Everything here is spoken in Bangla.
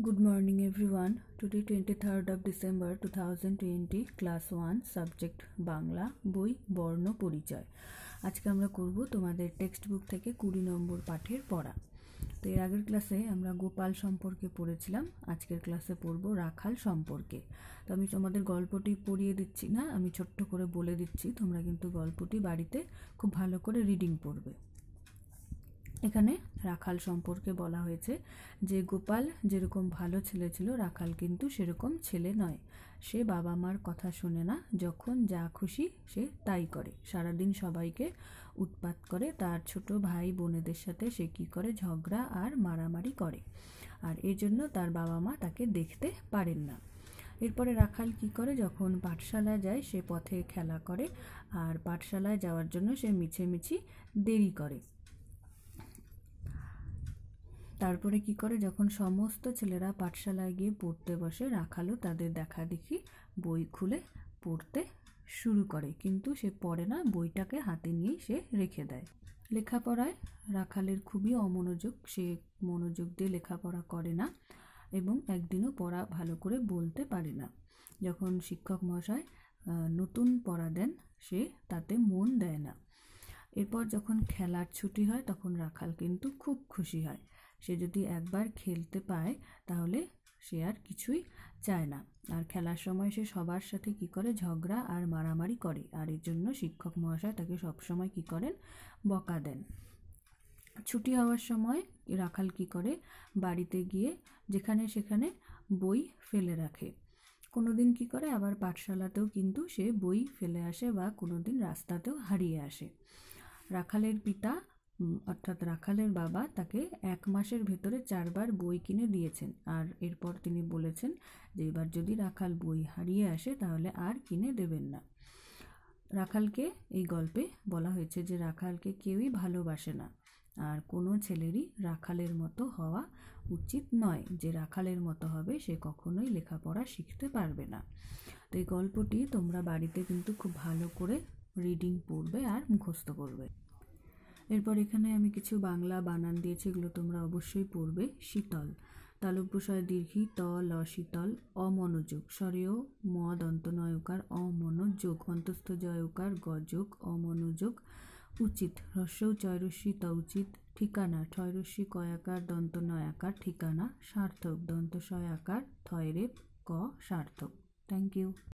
Good morning everyone. Today 23rd of December 2020 class 1 subject Bangla বই বর্ণ পরিচয় আজকে আমরা করব তোমাদের টেক্সট বুক থেকে কুড়ি নম্বর পাঠের পড়া তো এর আগের ক্লাসে আমরা গোপাল সম্পর্কে পড়েছিলাম আজকের ক্লাসে পড়ব রাখাল সম্পর্কে তো আমি তোমাদের গল্পটি পড়িয়ে দিচ্ছি না আমি ছোট্ট করে বলে দিচ্ছি তোমরা কিন্তু গল্পটি বাড়িতে খুব ভালো করে রিডিং পড়বে এখানে রাখাল সম্পর্কে বলা হয়েছে যে গোপাল যেরকম ভালো ছেলে ছিল রাখাল কিন্তু সেরকম ছেলে নয় সে বাবা মার কথা শোনে না যখন যা খুশি সে তাই করে সারাদিন সবাইকে উৎপাত করে তার ছোট ভাই বোনেদের সাথে সে কী করে ঝগড়া আর মারামারি করে আর এই জন্য তার বাবা মা তাকে দেখতে পারেন না এরপরে রাখাল কি করে যখন পাঠশালায় যায় সে পথে খেলা করে আর পাঠশালায় যাওয়ার জন্য সে মিছে মিছি দেরি করে তারপরে কি করে যখন সমস্ত ছেলেরা পাঠশালায় গিয়ে পড়তে বসে রাখালো তাদের দেখা দেখি বই খুলে পড়তে শুরু করে কিন্তু সে পড়ে না বইটাকে হাতে নিয়ে সে রেখে দেয় লেখাপড়ায় রাখালের খুবই অমনোযোগ সে মনোযোগ দিয়ে লেখাপড়া করে না এবং একদিনও পড়া ভালো করে বলতে পারে না যখন শিক্ষক মশায় নতুন পড়া দেন সে তাতে মন দেয় না এরপর যখন খেলার ছুটি হয় তখন রাখাল কিন্তু খুব খুশি হয় সে যদি একবার খেলতে পায় তাহলে সে আর কিছুই চায় না আর খেলার সময় সে সবার সাথে কি করে ঝগড়া আর মারামারি করে আর এর জন্য শিক্ষক মহাশয় তাকে সবসময় কি করেন বকা দেন ছুটি হওয়ার সময় রাখাল কি করে বাড়িতে গিয়ে যেখানে সেখানে বই ফেলে রাখে কোনো দিন কী করে আবার পাঠশালাতেও কিন্তু সে বই ফেলে আসে বা কোনো দিন রাস্তাতেও হারিয়ে আসে রাখালের পিতা অর্থাৎ রাখালের বাবা তাকে এক মাসের ভেতরে চারবার বই কিনে দিয়েছেন আর এরপর তিনি বলেছেন যে এবার যদি রাখাল বই হারিয়ে আসে তাহলে আর কিনে দেবেন না রাখালকে এই গল্পে বলা হয়েছে যে রাখালকে কেউই ভালোবাসে না আর কোনো ছেলেরই রাখালের মতো হওয়া উচিত নয় যে রাখালের মতো হবে সে কখনোই লেখাপড়া শিখতে পারবে না তো এই গল্পটি তোমরা বাড়িতে কিন্তু খুব ভালো করে রিডিং পড়বে আর মুখস্থ করবে এরপর এখানে আমি কিছু বাংলা বানান দিয়েছি এগুলো তোমরা অবশ্যই পড়বে শীতল তালব্যশয় দীর্ঘি ত ল শীতল অমনোযোগ স্বরেয় মদ অন্তনয়কার অমনোযোগ অন্তস্থ জয়কার গযোগ অমনোযোগ উচিত হ্রস্বৌ চয়রস্যি ত উচিত ঠিকানা ঠয়রস্যি কয়াকার দন্তনয়াকার ঠিকানা সার্থক দন্তসয়াকার থয়রেপ ক সার্থক থ্যাংক ইউ